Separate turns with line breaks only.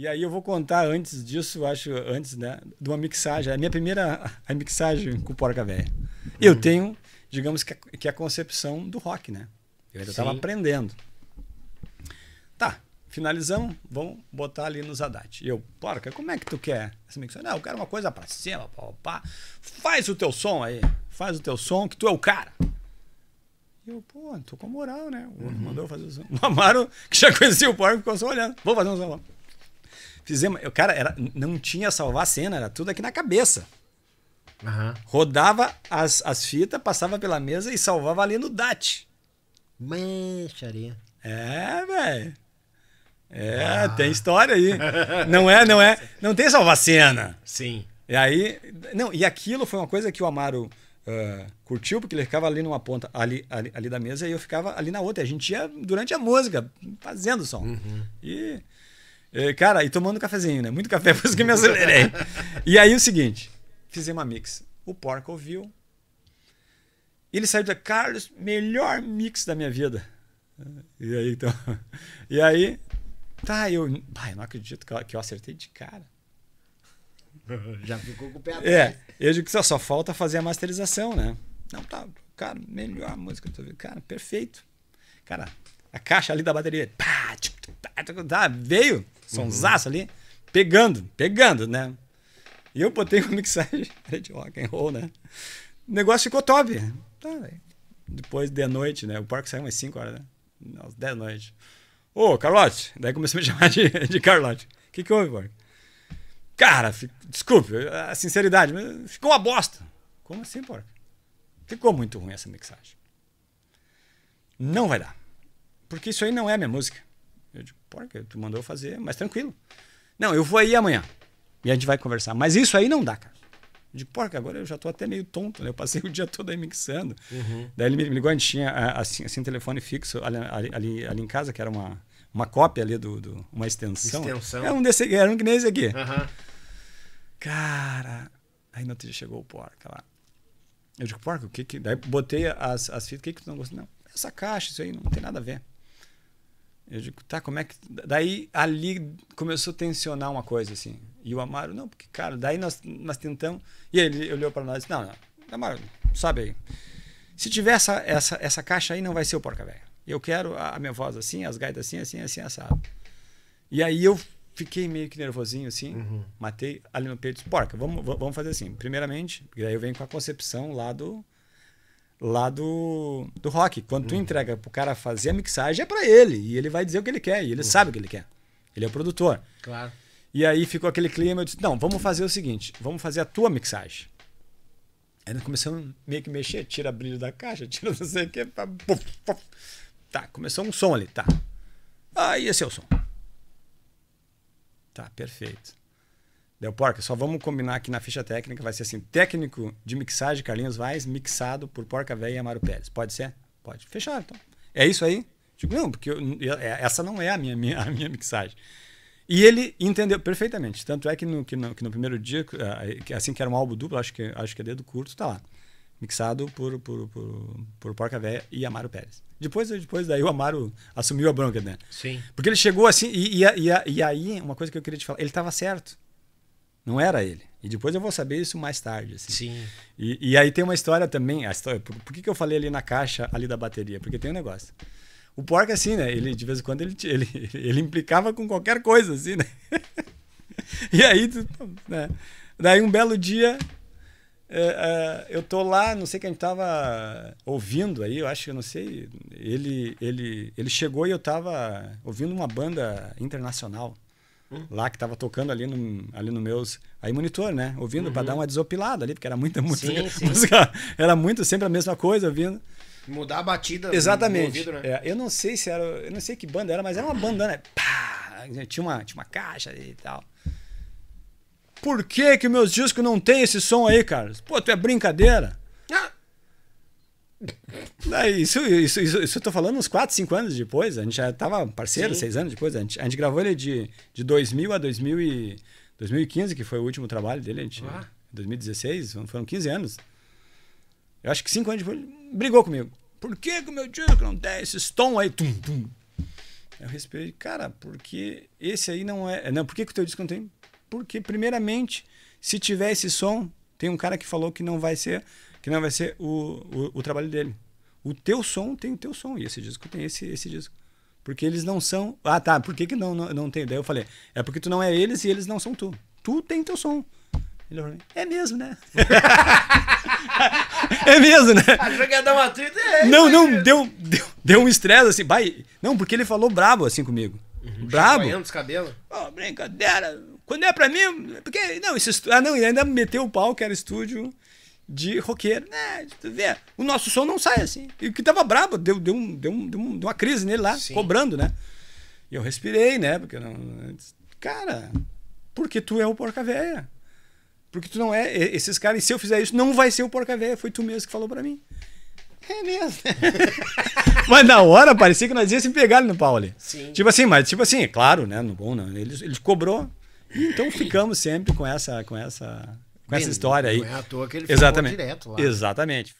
E aí eu vou contar antes disso, acho, antes, né, de uma mixagem. A minha primeira a mixagem com Porca Véia. Eu uhum. tenho, digamos que a, que a concepção do rock, né? Eu ainda estava aprendendo. Tá, finalizamos, vamos botar ali nos Zadat. E eu, porca, como é que tu quer essa mixagem? Não, eu quero uma coisa pra cima, pá, pá. Faz o teu som aí, faz o teu som, que tu é o cara. E eu, pô, tô com moral, né? O outro uhum. mandou fazer o som. O Amaro, que já conhecia o porco, ficou só olhando. Vou fazer um som. Fizemos. Eu, cara, era, não tinha salvar a cena, era tudo aqui na cabeça. Uhum. Rodava as, as fitas, passava pela mesa e salvava ali no DAT. Mexaria. É, velho. É, ah. tem história aí. Não é, não é. Não tem salvar cena. Sim. E aí. Não, e aquilo foi uma coisa que o Amaro. Uh, curtiu, porque ele ficava ali numa ponta, ali, ali, ali, da mesa, e eu ficava ali na outra. E a gente ia, durante a música, fazendo som. Uhum. E Cara, e tomando cafezinho, né? Muito café, por isso que me acelerei. e aí o seguinte, fizemos uma mix. O porco ouviu. Ele saiu da Carlos, melhor mix da minha vida. E aí, então. E aí. Tá, eu. Ai, não acredito que eu acertei de cara. Já ficou com o pé atrás. É, eu digo que só falta fazer a masterização, né? Não, tá, cara, melhor música. Cara, perfeito. Cara, a caixa ali da bateria. Pá, tá, veio sonsaço uhum. ali, pegando, pegando, né? E eu botei uma mixagem de rock and roll, né? O negócio ficou top. Tá, Depois de noite, né? O parque saiu umas 5 horas, né? Às 10 da noite. Ô, Carlote! Daí começou a me chamar de, de Carlote. O que, que houve, Borg? Cara, desculpe a sinceridade, mas ficou uma bosta. Como assim, porra Ficou muito ruim essa mixagem. Não vai dar. Porque isso aí não é minha música. Porra, tu mandou fazer, mas tranquilo. Não, eu vou aí amanhã. E a gente vai conversar. Mas isso aí não dá, cara. De porca, agora eu já tô até meio tonto, né? Eu passei o dia todo aí mixando. Uhum. Daí ele me ligou, a gente tinha assim, assim telefone fixo ali, ali, ali, em casa, que era uma, uma cópia ali do, do uma extensão. extensão. Era é um desse, era um que nem esse aqui. Uhum. Cara, aí no outro dia chegou o porca lá. Eu digo, porca, o que que. Daí botei as, as fitas, o que que tu não gostou? Não, essa caixa, isso aí não tem nada a ver. Eu digo, tá, como é que. Daí ali começou a tensionar uma coisa, assim. E o Amaro, não, porque, cara, daí nós, nós tentamos. E ele olhou para nós e disse: não, não, Amaro, sabe aí. Se tiver essa, essa, essa caixa aí, não vai ser o Porca Velha. Eu quero a, minha voz assim, as gaitas assim, assim, assim, assado. E aí eu fiquei meio que nervosinho, assim. Uhum. Matei ali no peito e disse: Porca, vamos, vamos fazer assim. Primeiramente, e daí eu venho com a concepção lá do lá do, do rock. Quando tu hum. entrega pro cara fazer a mixagem, é para ele. E ele vai dizer o que ele quer. E ele hum. sabe o que ele quer. Ele é o produtor. Claro. E aí ficou aquele clima. Eu disse: não, vamos fazer o seguinte: vamos fazer a tua mixagem. Aí nós começamos meio que mexer, tira brilho da caixa, tira não sei o que. Pá, puf, puf. Tá, começou um som ali, tá. Aí ah, esse é o som. Tá, perfeito. Del Porca, só vamos combinar aqui na ficha técnica vai ser assim: técnico de mixagem Carlinhos Vaz, mixado por Porca Velha e Amaro Pérez. Pode ser? Pode. Fechado, então. É isso aí? Digo, tipo- não, porque eu, é, essa não é a minha, minha, a minha mixagem. E ele entendeu perfeitamente. Tanto é que no, que no, que no primeiro dia, ah, assim que era um álbum duplo, acho que, acho que é dedo curto, tá lá. Mixado por, por, por, por Porca Véia e Amaro Pérez. Depois, depois daí o Amaro assumiu a bronca, né? Sim. Porque ele chegou assim, e, e, e, e aí, uma coisa que eu queria te falar, ele estava certo. Não era ele. E depois eu vou saber isso mais tarde. Assim. Sim. E, e, aí tem uma história também. A história, por, por que, que eu falei ali na caixa ali da bateria? Porque tem um negócio. O porco, assim, né? Ele, de vez em quando, ele, ele, ele implicava com qualquer coisa, assim, né? e aí, tu, né? Daí um belo dia, é, é, eu tô lá, não sei quem tava ouvindo aí, eu acho que eu não sei. Ele, ele, ele chegou e eu tava ouvindo uma banda internacional. Lá que estava tocando ali no, ali no meus. Aí monitor, né? Ouvindo uhum. para dar uma desopilada ali, porque era muita música. Sim, música Era muito sempre a mesma coisa ouvindo. Mudar a batida Exatamente. Ouvido, né? é, eu não sei se era. Eu não sei que banda era, mas era uma banda, né? Pá, tinha, uma, tinha uma caixa e tal. Por que que meus discos não tem esse som aí, cara? Pô, tu é brincadeira? Isso, isso, isso, isso eu tô falando uns 4, 5 anos depois. A gente já tava parceiro, Sim. 6 anos depois. A gente, a gente gravou ele de, de 2000 a 2000 e, 2015, que foi o último trabalho dele. A gente, 2016, foram 15 anos. Eu acho que 5 anos depois ele brigou comigo. Por que, o meu disco não tem esse tom aí? Tum, tum. Eu respirei, cara, porque esse aí não é. Não, por que, que o teu disco não tem? Porque, primeiramente, se tiver esse som, tem um cara que falou que não vai ser que não vai ser o, o, o, trabalho dele. O teu som tem o teu som, e esse disco tem esse, esse disco. Porque eles não são. Ah, tá, por que, que não, não, não tem? Daí eu falei, é porque tu não é eles e eles não são tu. Tu tem teu som. Ele falou, é mesmo, né? é mesmo, né? Achou que ia dar uma treta. É, não, né, não, deu, deu, deu um estresse assim. Vai. Não, porque ele falou brabo assim comigo. Uhum. Brabo. os cabelos. Oh, brincadeira. Quando é pra mim. É porque, não, esse, ah, não, ele ainda meteu o pau que era estúdio de roqueiro. Né? o nosso som não sai assim. E que tava brabo, deu, deu, um, deu, um, deu uma crise nele lá, Sim. cobrando, né? E eu respirei, né? Porque não. Cara, porque tu é o porca véia. Porque tu não é. Esses caras, e se eu fizer isso, não vai ser o porca véia. Foi tu mesmo que falou para mim. É mesmo. mas na hora parecia que nós ia se pegar no pau ali. Sim. Tipo assim, mas tipo assim, é claro, né? No bom, não. eles cobrou. Então ficamos sempre com essa, com essa com essa história aí. Não é à toa que ele Exatamente. direto lá. Exatamente.